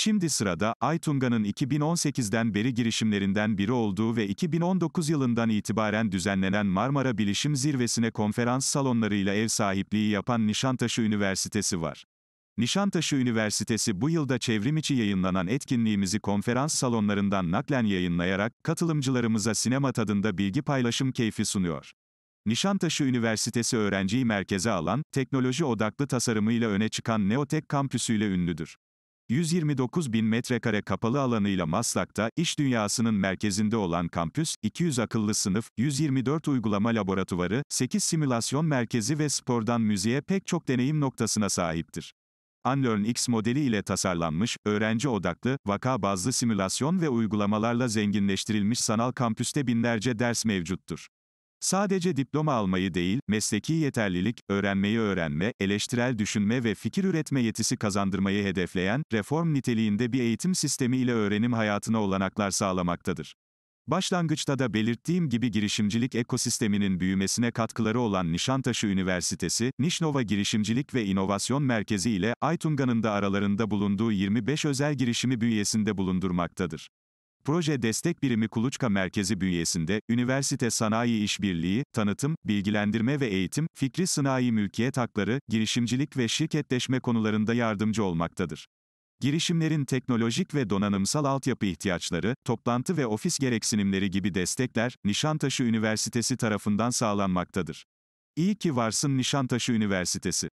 Şimdi sırada, Aytunga'nın 2018'den beri girişimlerinden biri olduğu ve 2019 yılından itibaren düzenlenen Marmara Bilişim Zirvesi'ne konferans salonlarıyla ev sahipliği yapan Nişantaşı Üniversitesi var. Nişantaşı Üniversitesi bu yılda çevrimiçi yayınlanan etkinliğimizi konferans salonlarından naklen yayınlayarak, katılımcılarımıza sinema tadında bilgi paylaşım keyfi sunuyor. Nişantaşı Üniversitesi öğrenciyi merkeze alan, teknoloji odaklı tasarımıyla öne çıkan Neotek kampüsüyle ünlüdür. 129 bin metrekare kapalı alanıyla Maslak'ta, iş dünyasının merkezinde olan kampüs, 200 akıllı sınıf, 124 uygulama laboratuvarı, 8 simülasyon merkezi ve spordan müziğe pek çok deneyim noktasına sahiptir. Unlearn X modeli ile tasarlanmış, öğrenci odaklı, vaka bazlı simülasyon ve uygulamalarla zenginleştirilmiş sanal kampüste binlerce ders mevcuttur. Sadece diploma almayı değil, mesleki yeterlilik, öğrenmeyi öğrenme, eleştirel düşünme ve fikir üretme yetisi kazandırmayı hedefleyen, reform niteliğinde bir eğitim sistemi ile öğrenim hayatına olanaklar sağlamaktadır. Başlangıçta da belirttiğim gibi girişimcilik ekosisteminin büyümesine katkıları olan Nişantaşı Üniversitesi, Nişnova Girişimcilik ve İnovasyon Merkezi ile Aytunga'nın da aralarında bulunduğu 25 özel girişimi bünyesinde bulundurmaktadır. Proje Destek Birimi Kuluçka Merkezi bünyesinde, üniversite sanayi işbirliği, tanıtım, bilgilendirme ve eğitim, fikri sanayi mülkiyet hakları, girişimcilik ve şirketleşme konularında yardımcı olmaktadır. Girişimlerin teknolojik ve donanımsal altyapı ihtiyaçları, toplantı ve ofis gereksinimleri gibi destekler, Nişantaşı Üniversitesi tarafından sağlanmaktadır. İyi ki varsın Nişantaşı Üniversitesi.